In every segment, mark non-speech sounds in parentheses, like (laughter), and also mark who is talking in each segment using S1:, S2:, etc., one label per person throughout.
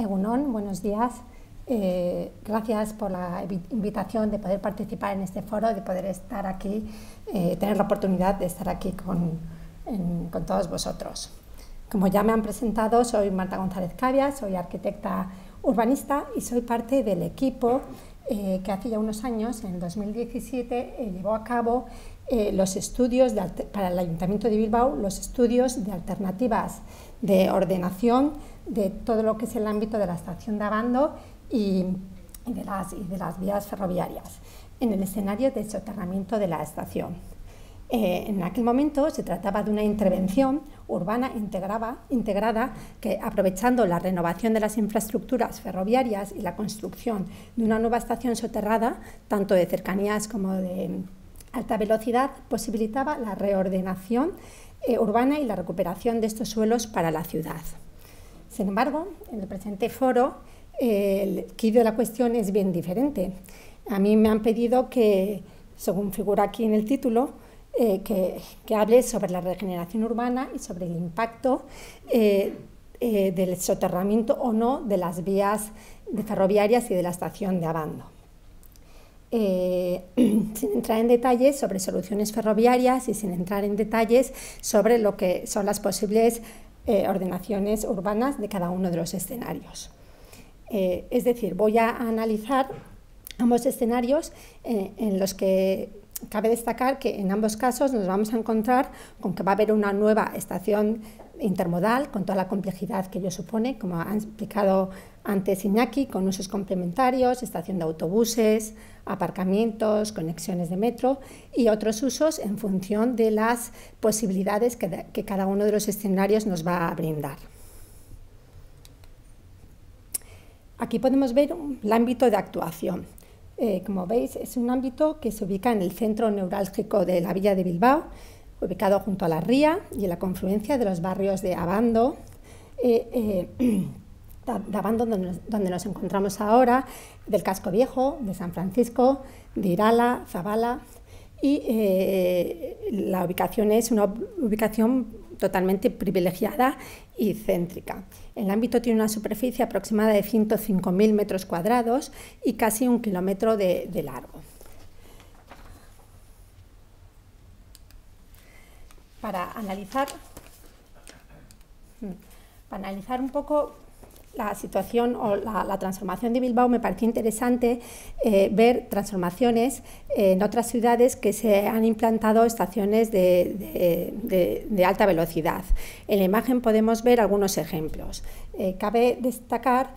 S1: Egunon, eh, buenos días. Eh, gracias por la invitación de poder participar en este foro, de poder estar aquí, eh, tener la oportunidad de estar aquí con, todos vosotros. Como ya me han presentado, soy Marta González Cavia, soy arquitecta urbanista y soy parte del equipo que hace ya unos años, en 2017, llevó a cabo los estudios para el Ayuntamiento de Bilbao, los estudios de alternativas de ordenación de todo lo que es el ámbito de la estación de Abando y, de, las, vías ferroviarias, en el escenario de soterramiento de la estación. Eh, en aquel momento se trataba de una intervención urbana integrada que, aprovechando la renovación de las infraestructuras ferroviarias y la construcción de una nueva estación soterrada, tanto de cercanías como de alta velocidad, posibilitaba la reordenación eh, urbana y la recuperación de estos suelos para la ciudad. Sin embargo, en el presente foro el quid de la cuestión es bien diferente. A mí me han pedido que, según figura aquí en el título, eh, que, hable sobre la regeneración urbana y sobre el impacto eh, eh, del soterramiento o no de las vías de ferroviarias y de la estación de Abando. (clears throat) sin entrar en detalles sobre soluciones ferroviarias y sin entrar en detalles sobre lo que son las posibles eh, ordenaciones urbanas de cada uno de los escenarios. Eh, es decir, voy a analizar ambos escenarios eh, en los que cabe destacar que en ambos casos nos vamos a encontrar con que va a haber una nueva estación intermodal, con toda la complejidad que ello supone, como ha explicado antes Iñaki, con usos complementarios, estación de autobuses, aparcamientos, conexiones de metro y otros usos en función de las posibilidades que, cada uno de los escenarios nos va a brindar. Aquí podemos ver el ámbito de actuación. Eh, como veis, es un ámbito que se ubica en el centro neurálgico de la villa de Bilbao, ubicado junto a la ría y en la confluencia de los barrios de Abando, eh, eh, (clears throat) donde nos, encontramos ahora, del Casco Viejo, de San Francisco, de Irala, Zabala, y eh, la ubicación es una ubicación totalmente privilegiada y céntrica. El ámbito tiene una superficie aproximada de 105.000 metros cuadrados y casi un kilómetro de largo. para analizar, para analizar un poco la situación o la, transformación de Bilbao, me pareció interesante eh, ver transformaciones eh, en otras ciudades que se han implantado estaciones de, alta velocidad. En la imagen podemos ver algunos ejemplos. Eh, cabe destacar,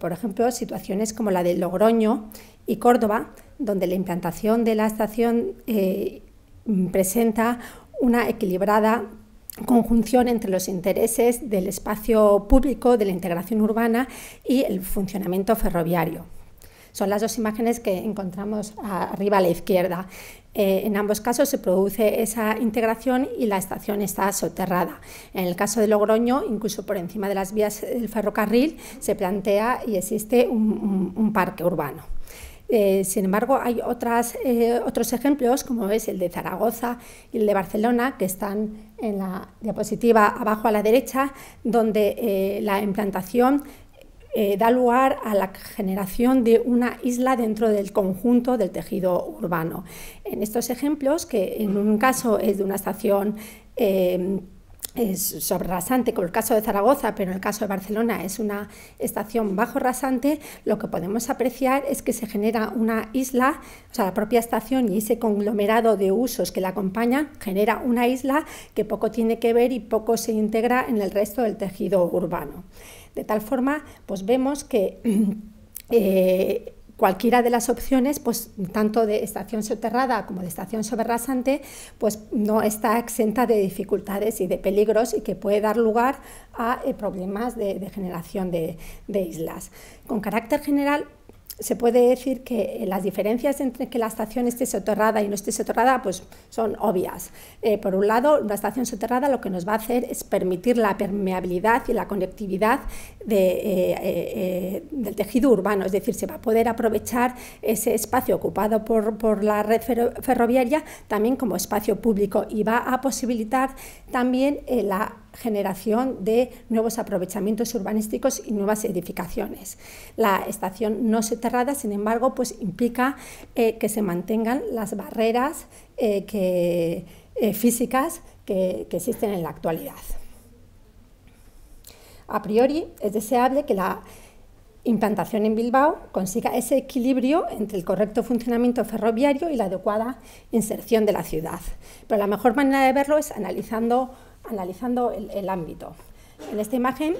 S1: por ejemplo, situaciones como la de Logroño y Córdoba, donde la implantación de la estación presenta una equilibrada conjunción entre los intereses del espacio público, de la integración urbana y el funcionamiento ferroviario. Son las dos imágenes que encontramos arriba a la izquierda. Eh, en ambos casos se produce esa integración y la estación está soterrada. En el caso de Logroño, incluso por encima de las vías del ferrocarril, se plantea y existe un parque urbano. Eh, sin embargo, hay otras, eh, otros ejemplos, como es el de Zaragoza y el de Barcelona, que están en la diapositiva abajo a la derecha, donde eh, la implantación da lugar a la generación de una isla dentro del conjunto del tejido urbano. En estos ejemplos, que en un caso es de una estación es sobre rasante, con el caso de Zaragoza, pero en el caso de Barcelona es una estación bajo rasante, lo que podemos apreciar es que se genera una isla, o sea, la propia estación y ese conglomerado de usos que la acompañan genera una isla que poco tiene que ver y poco se integra en el resto del tejido urbano. De tal forma, pues vemos que... (clears throat) Eh, cualquiera de las opciones, pues tanto de estación soterrada como de estación sobrerasante, pues no está exenta de dificultades y de peligros y que puede dar lugar a eh, problemas de, generación de, de islas. Con carácter general, se puede decir que eh, las diferencias entre que la estación esté soterrada y no esté soterrada pues son obvias. Eh, por un lado, una estación soterrada lo que nos va a hacer es permitir la permeabilidad y la conectividad de, eh, del tejido urbano, es decir, se va a poder aprovechar ese espacio ocupado por, la red ferroviaria también como espacio público y va a posibilitar también la generación de nuevos aprovechamientos urbanísticos y nuevas edificaciones. La estación no soterrada, sin embargo, pues implica eh, que se mantengan las barreras eh, eh, físicas que, que existen en la actualidad. A priori, es deseable que la implantación en Bilbao consiga ese equilibrio entre el correcto funcionamiento ferroviario y la adecuada inserción de la ciudad. Pero la mejor manera de verlo es analizando analizando el, ámbito. En esta imagen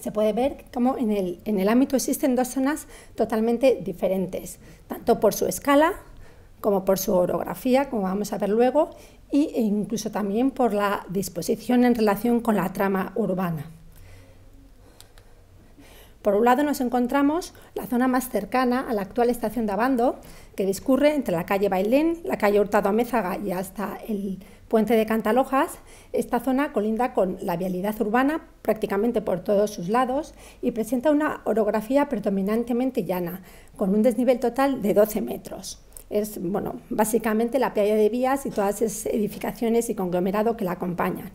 S1: se puede ver cómo en el, en el, ámbito existen dos zonas totalmente diferentes, tanto por su escala como por su orografía, como vamos a ver luego, e incluso también por la disposición en relación con la trama urbana. Por un lado nos encontramos la zona más cercana a la actual estación de Abando, que discurre entre la calle Bailén, la calle Hurtado Amézaga y hasta el Puente de Cantalojas, esta zona colinda con la vialidad urbana prácticamente por todos sus lados y presenta una orografía predominantemente llana, con un desnivel total de 12 metros. Es bueno, básicamente la playa de vías y todas esas edificaciones y conglomerado que la acompañan.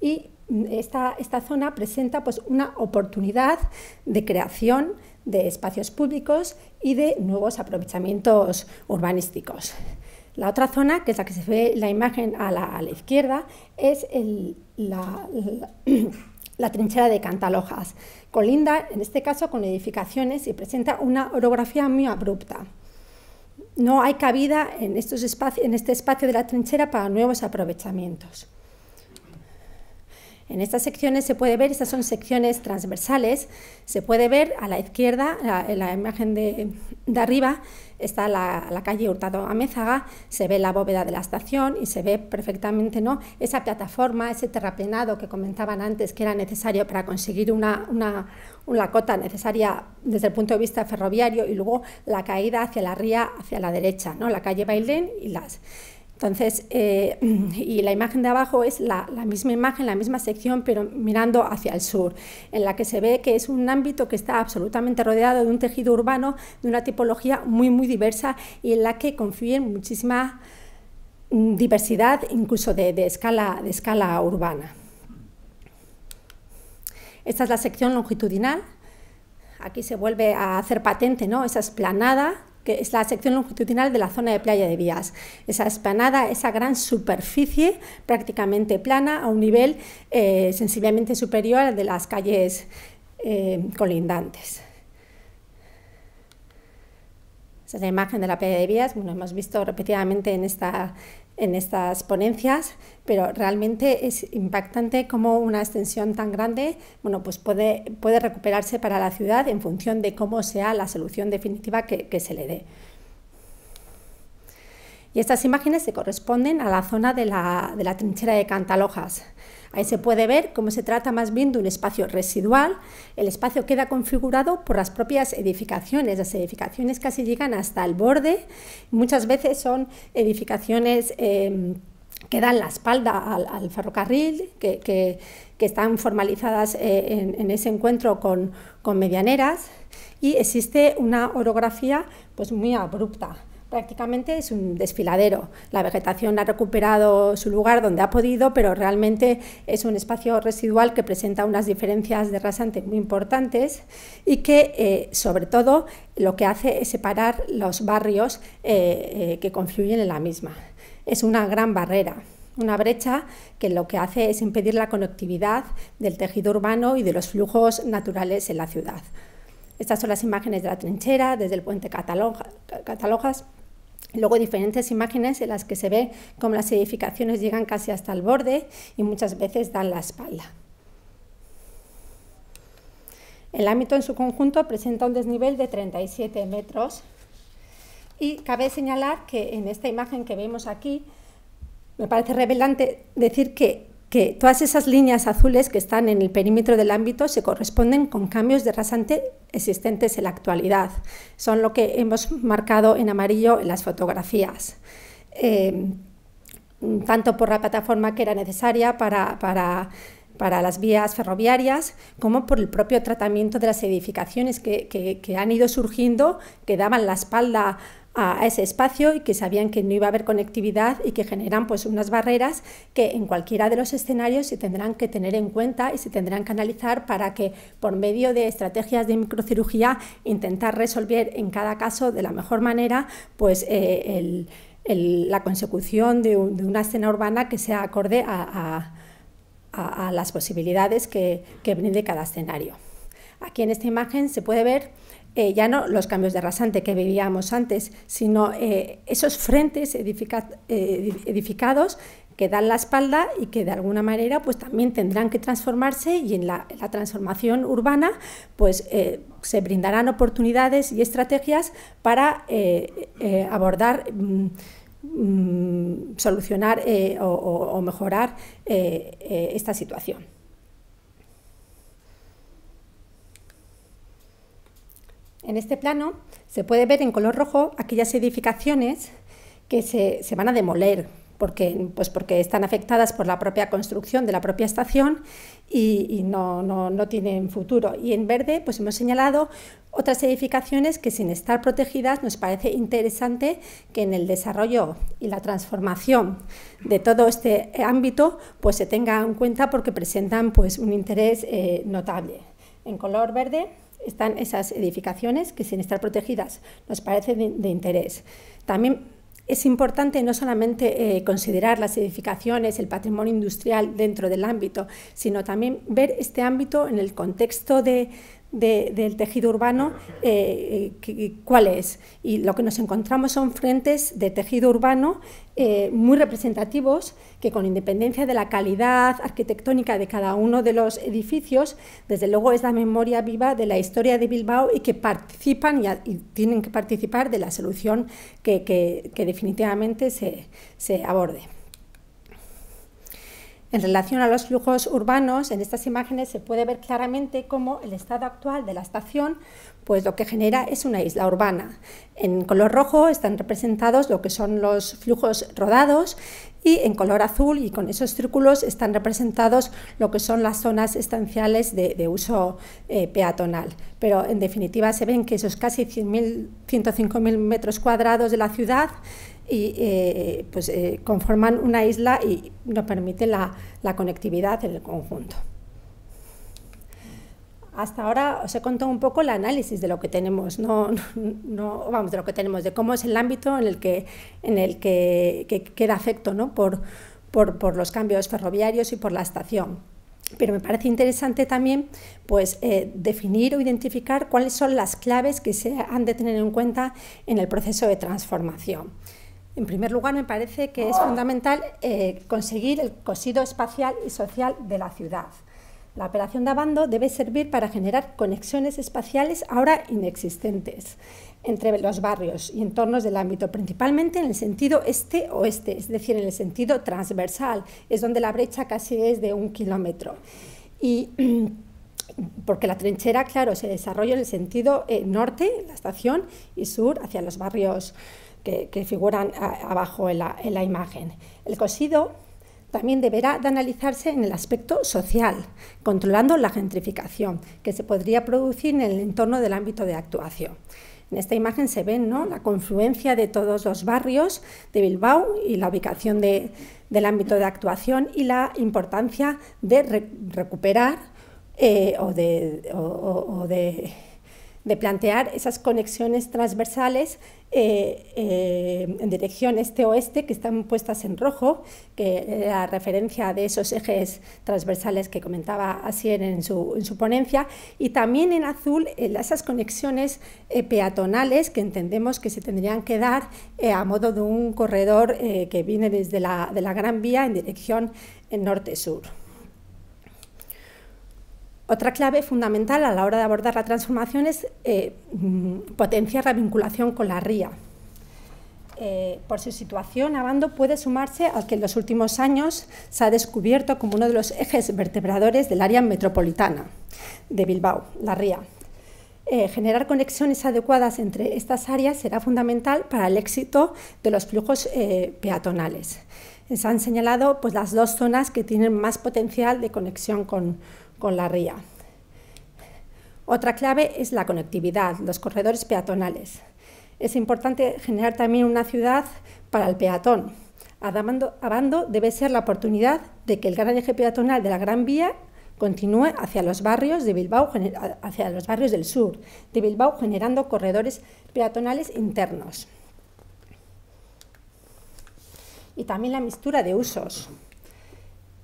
S1: Y mm, esta, esta zona presenta pues, una oportunidad de creación de espacios públicos y de nuevos aprovechamientos urbanísticos. La otra zona, que es la que se ve la imagen a la, izquierda, es (clears throat) la, trinchera de Cantalojas. Colinda, en este caso, con edificaciones y presenta una orografía muy abrupta. No hay cabida en, estos espacios, en este espacio de la trinchera para nuevos aprovechamientos. En estas secciones se puede ver, estas son secciones transversales, se puede ver a la izquierda, en la imagen de arriba, está la, calle Hurtado Amézaga, se ve la bóveda de la estación y se ve perfectamente ¿no? esa plataforma, ese terraplenado que comentaban antes que era necesario para conseguir una, una, cota necesaria desde el punto de vista ferroviario y luego la caída hacia la ría, hacia la derecha, ¿no? la calle Bailén y las entonces, eh, (clears throat) y la imagen de abajo es la, misma imagen, la misma sección, pero mirando hacia el sur, en la que se ve que es un ámbito que está absolutamente rodeado de un tejido urbano, de una tipología muy, muy diversa y en la que confluyen muchísima mm, diversidad, incluso de, escala, de escala urbana. Esta es la sección longitudinal. Aquí se vuelve a hacer patente ¿no? esa esplanada que es la sección longitudinal de la zona de playa de Vías. Esa esplanada, esa gran superficie prácticamente plana a un nivel eh, sensiblemente superior al de las calles eh, colindantes es la imagen de la pelea de Vías, hemos visto repetidamente en, estas ponencias, pero realmente es impactante cómo una extensión tan grande pues puede, recuperarse para la ciudad en función de cómo sea la solución definitiva que, se le dé. Y estas imágenes se corresponden a la zona de la trinchera de Cantalojas. Ahí se puede ver cómo se trata más bien de un espacio residual. El espacio queda configurado por las propias edificaciones. Las edificaciones casi llegan hasta el borde. Muchas veces son edificaciones... Em, que dan la espalda al, ferrocarril, que, están formalizadas eh, en, ese encuentro con, con medianeras, y existe una orografía pues, muy abrupta. Prácticamente es un desfiladero. La vegetación ha recuperado su lugar donde ha podido, pero realmente es un espacio residual que presenta unas diferencias de rasante muy importantes y que, eh, sobre todo, lo que hace es separar los barrios eh, eh, que confluyen en la misma. Es una gran barrera una brecha que lo que hace es impedir la conectividad del tejido urbano y de los flujos naturales en la ciudad. Estas son las imágenes de la trinchera desde el puente Catalojas. Luego diferentes imágenes en las que se ve como las edificaciones llegan casi hasta el borde y muchas veces dan la espalda. El ámbito en su conjunto presenta un desnivel de 37 metros y cabe señalar que en esta imagen que vemos aquí, me parece revelante decir que que todas esas líneas azules que están en el perímetro del ámbito se corresponden con cambios de rasante existentes en la actualidad. Son lo que hemos marcado en amarillo en las fotografías. Eh, tanto por la plataforma que era necesaria para, las vías ferroviarias, como por el propio tratamiento de las edificaciones que han ido surgiendo, que daban la espalda a, ese espacio y que sabían que no iba a haber conectividad y que generan pues unas barreras que en cualquiera de los escenarios se tendrán que tener en cuenta y se tendrán que analizar para que por medio de estrategias de microcirugía intentar resolver en cada caso de la mejor manera pues eh, la consecución de, una escena urbana que sea acorde a, las posibilidades que, que brinde cada escenario. Aquí en esta imagen se puede ver eh, ya no los cambios de rasante que vivíamos antes, sino eh, esos frentes eh, edificados que dan la espalda y que de alguna manera pues también tendrán que transformarse y en la, transformación urbana pues se brindarán oportunidades y estrategias para abordar mm, mm, solucionar o, mejorar esta situación. En este plano se puede ver en color rojo aquellas edificaciones que se, van a demoler, porque, pues porque están afectadas por la propia construcción de la propia estación y, no, tienen futuro. Y en verde pues hemos señalado otras edificaciones que sin estar protegidas nos parece interesante que en el desarrollo y la transformación de todo este ámbito pues se tenga en cuenta porque presentan pues un interés eh, notable. En color verde están esas edificaciones que sin estar protegidas nos parecen de, interés. También es importante no solamente eh, considerar las edificaciones, el patrimonio industrial dentro del ámbito, sino también ver este ámbito en el contexto de, del tejido urbano, eh, eh, cuál es. Y lo que nos encontramos son frentes de tejido urbano eh, muy representativos, que con independencia de la calidad arquitectónica de cada uno de los edificios, desde luego es la memoria viva de la historia de Bilbao y que participan y, tienen que participar de la solución que, definitivamente se aborde. En relación a los flujos urbanos, en estas imágenes se puede ver claramente cómo el estado actual de la estación, pues lo que genera es una isla urbana. En color rojo están representados lo que son los flujos rodados y en color azul y con esos círculos están representados lo que son las zonas estanciales de, uso eh, peatonal. Pero en definitiva se ven que esos casi 105.000 metros cuadrados de la ciudad y eh, pues, eh, conforman una isla y nos permite la, conectividad en el conjunto. Hasta ahora os he contado un poco el análisis de lo que tenemos, no, (laughs) vamos, de lo que tenemos, de cómo es el ámbito en el que, en el que, queda afecto ¿no? por, por, los cambios ferroviarios y por la estación. Pero me parece interesante también pues, eh, definir o identificar cuáles son las claves que se han de tener en cuenta en el proceso de transformación. En primer lugar, me parece que es fundamental eh, conseguir el cosido espacial y social de la ciudad. La operación de abando debe servir para generar conexiones espaciales ahora inexistentes entre los barrios y entornos del ámbito, principalmente en el sentido este-oeste, es decir, en el sentido transversal, es donde la brecha casi es de un kilómetro. Y mm, porque la trinchera, claro, se desarrolla en el sentido eh, norte, la estación, y sur, hacia los barrios que, figuran abajo en la, imagen. El cosido también deberá de analizarse en el aspecto social, controlando la gentrificación que se podría producir en el entorno del ámbito de actuación. En esta imagen se ven la confluencia de todos los barrios de Bilbao y la ubicación del ámbito de actuación y la importancia de recuperar eh, o de de plantear esas conexiones transversales eh, eh, en dirección este-oeste que están puestas en rojo, que la referencia de esos ejes transversales que comentaba Asier en su, en su ponencia, y también en azul esas conexiones eh, peatonales que entendemos que se tendrían que dar a modo de un corredor que viene desde la, de la Gran Vía en dirección norte-sur. Otra clave fundamental a la hora de abordar la transformación es eh, mm, potenciar la vinculación con la ría. Eh, por su situación, Abando puede sumarse al que en los últimos años se ha descubierto como uno de los ejes vertebradores del área metropolitana de Bilbao, la ría. Eh, generar conexiones adecuadas entre estas áreas será fundamental para el éxito de los flujos peatonales. Se han señalado pues, las dos zonas que tienen más potencial de conexión con, con la ría. Otra clave es la conectividad, los corredores peatonales. Es importante generar también una ciudad para el peatón. Adamando, Abando debe ser la oportunidad de que el gran eje peatonal de la Gran Vía continúe hacia los barrios de Bilbao, hacia los barrios del sur de Bilbao, generando corredores peatonales internos. Y también la mistura de usos.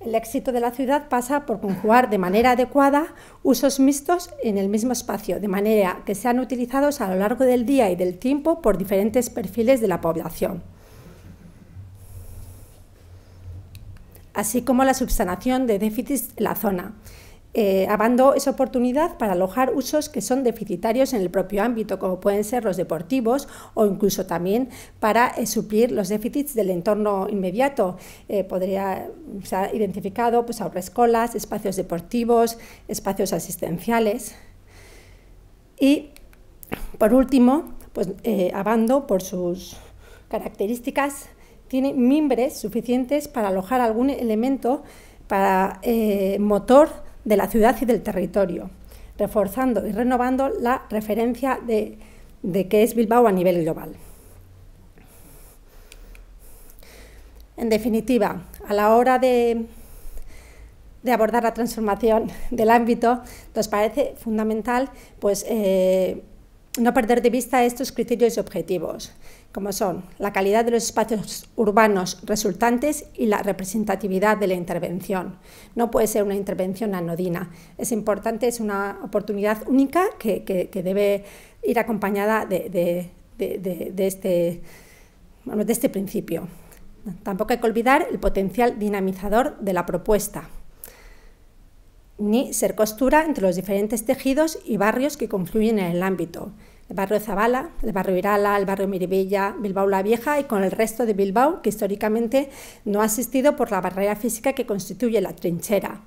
S1: El éxito de la ciudad pasa por conjugar de manera adecuada usos mixtos en el mismo espacio, de manera que sean utilizados a lo largo del día y del tiempo por diferentes perfiles de la población. Así como la subsanación de déficits en la zona. Eh, abando esa oportunidad para alojar usos que son deficitarios en el propio ámbito, como pueden ser los deportivos o incluso también para eh, suplir los déficits del entorno inmediato. Eh, podría se ha identificado pues, escolas, espacios deportivos, espacios asistenciales. Y por último, pues, Abando, por sus características, tiene mimbres suficientes para alojar algún elemento para motor de la ciudad y del territorio, reforzando y renovando la referencia de, que es Bilbao a nivel global. En definitiva, a la hora de, abordar la transformación del ámbito, nos parece fundamental pues, eh, no perder de vista estos criterios y objetivos, como son la calidad de los espacios urbanos resultantes y la representatividad de la intervención. No puede ser una intervención anodina. Es importante, es una oportunidad única que, debe ir acompañada este, de este principio. Tampoco hay que olvidar el potencial dinamizador de la propuesta, ni ser costura entre los diferentes tejidos y barrios que confluyen en el ámbito el barrio de Zabala, el barrio Irala, el barrio Miribilla, Bilbao la Vieja y con el resto de Bilbao que históricamente no ha asistido por la barrera física que constituye la trinchera.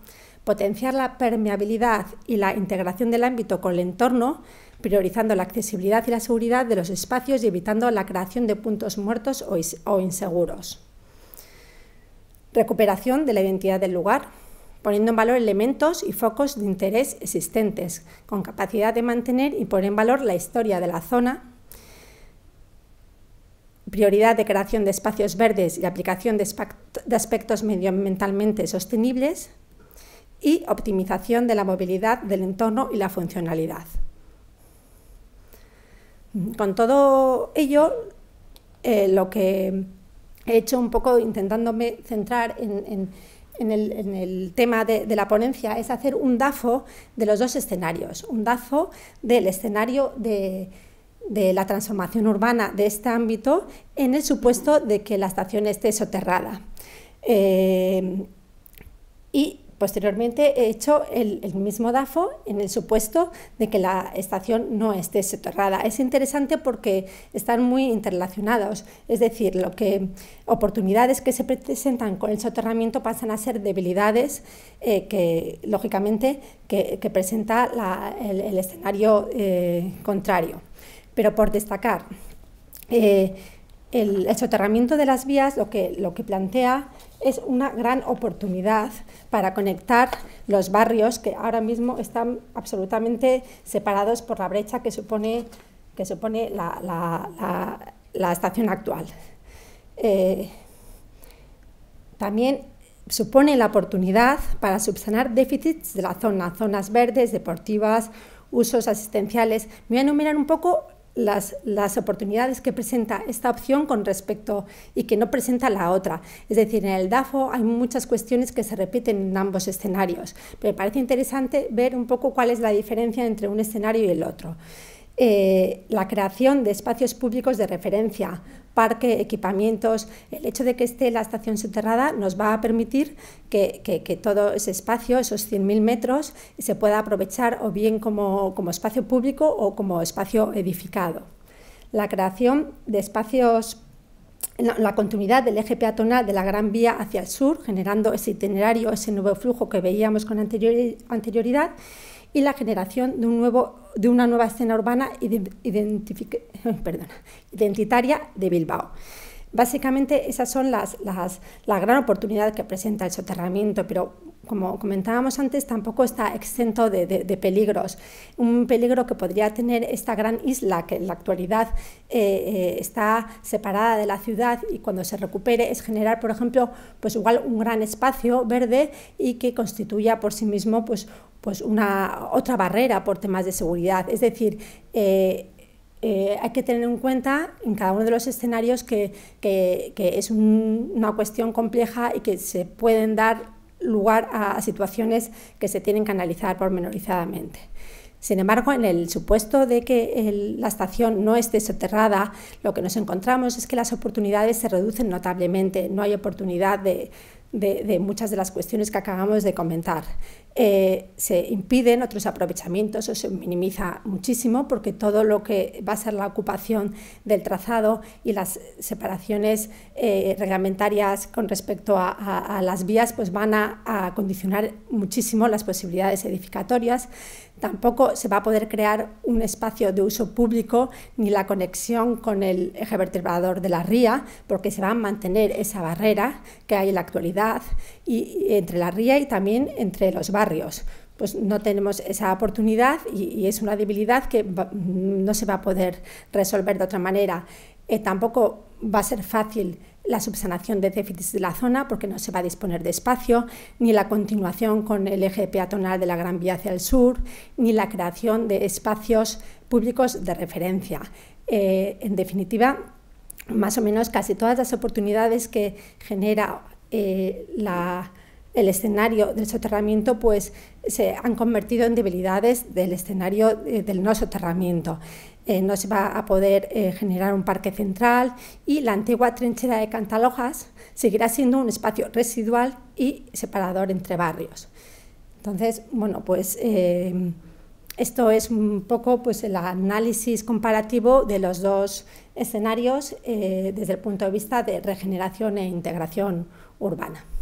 S1: Potenciar la permeabilidad y la integración del ámbito con el entorno, priorizando la accesibilidad y la seguridad de los espacios y evitando la creación de puntos muertos o inseguros. Recuperación de la identidad del lugar poniendo en valor elementos y focos de interés existentes, con capacidad de mantener y poner en valor la historia de la zona, prioridad de creación de espacios verdes y aplicación de, aspectos medioambientalmente sostenibles y optimización de la movilidad del entorno y la funcionalidad. Con todo ello, eh, lo que he hecho un poco intentándome centrar en en el, tema de, la ponencia es hacer un DAFO de los dos escenarios, un DAFO del escenario de, la transformación urbana de este ámbito en el supuesto de que la estación esté soterrada. Eh, y Posteriormente he hecho el, mismo DAFO en el supuesto de que la estación no esté soterrada. Es interesante porque están muy interrelacionados, es decir, lo que oportunidades que se presentan con el soterramiento pasan a ser debilidades eh, que, lógicamente, que, presenta el, escenario eh, contrario. Pero por destacar, eh, el, soterramiento de las vías lo que, lo que plantea es una gran oportunidad para conectar los barrios que ahora mismo están absolutamente separados por la brecha que supone, que supone la, estación actual. Eh, también supone la oportunidad para subsanar déficits de la zona, zonas verdes, deportivas, usos asistenciales. Me voy a enumerar un poco las, oportunidades que presenta esta opción con respecto y que no presenta la otra. Es decir, en el DAFO hay muchas cuestiones que se repiten en ambos escenarios, pero me parece interesante ver un poco cuál es la diferencia entre un escenario y el otro. Eh, la creación de espacios públicos de referencia, parque, equipamientos. El hecho de que esté la estación subterrada nos va a permitir que, todo ese espacio, esos 100.000 metros, se pueda aprovechar o bien como, espacio público o como espacio edificado. La creación de espacios la continuidad del eje peatonal de la Gran Vía hacia el sur, generando ese itinerario, ese nuevo flujo que veíamos con anterioridad, y la generación de, un nuevo, de una nueva escena urbana (laughs) identitaria de Bilbao. Básicamente esas son las, las, la gran oportunidad que presenta el soterramiento, pero como comentábamos antes, tampoco está exento de, peligros. Un peligro que podría tener esta gran isla, que en la actualidad eh, eh, está separada de la ciudad y cuando se recupere, es generar, por ejemplo, pues igual un gran espacio verde y que constituya por sí mismo pues, pues una otra barrera por temas de seguridad. Es decir, eh, hay que tener en cuenta en cada uno de los escenarios que, es una cuestión compleja y que se pueden dar lugar a situaciones que se tienen que analizar pormenorizadamente. Sin embargo, en el supuesto de que la estación no esté soterrada, lo que nos encontramos es que las oportunidades se reducen notablemente. No hay oportunidad de, de, muchas de las cuestiones que acabamos de comentar. Eh, se impiden otros aprovechamientos o se minimiza muchísimo porque todo lo que va a ser la ocupación del trazado y las separaciones eh, reglamentarias con respecto a, las vías pues van a, a condicionar muchísimo las posibilidades edificatorias Tampoco se va a poder crear un espacio de uso público ni la conexión con el eje vertebrador de la ría, porque se va a mantener esa barrera que hay en la actualidad y, entre la ría y también entre los barrios. Pues no tenemos esa oportunidad y, es una debilidad que no se va a poder resolver de otra manera. Eh, tampoco va a ser fácil la subsanación de déficits de la zona porque no se va a disponer de espacio, ni la continuación con el eje peatonal de la Gran Vía hacia el sur, ni la creación de espacios públicos de referencia. Eh, en definitiva, más o menos casi todas las oportunidades que genera eh, la el escenario del soterramiento pues se han convertido en debilidades del escenario eh, del no soterramiento. Eh, no se va a poder eh, generar un parque central y la antigua trinchera de Cantalojas seguirá siendo un espacio residual y separador entre barrios. Entonces, bueno, pues esto es un poco pues, el análisis comparativo de los dos escenarios desde el punto de vista de regeneración e integración urbana.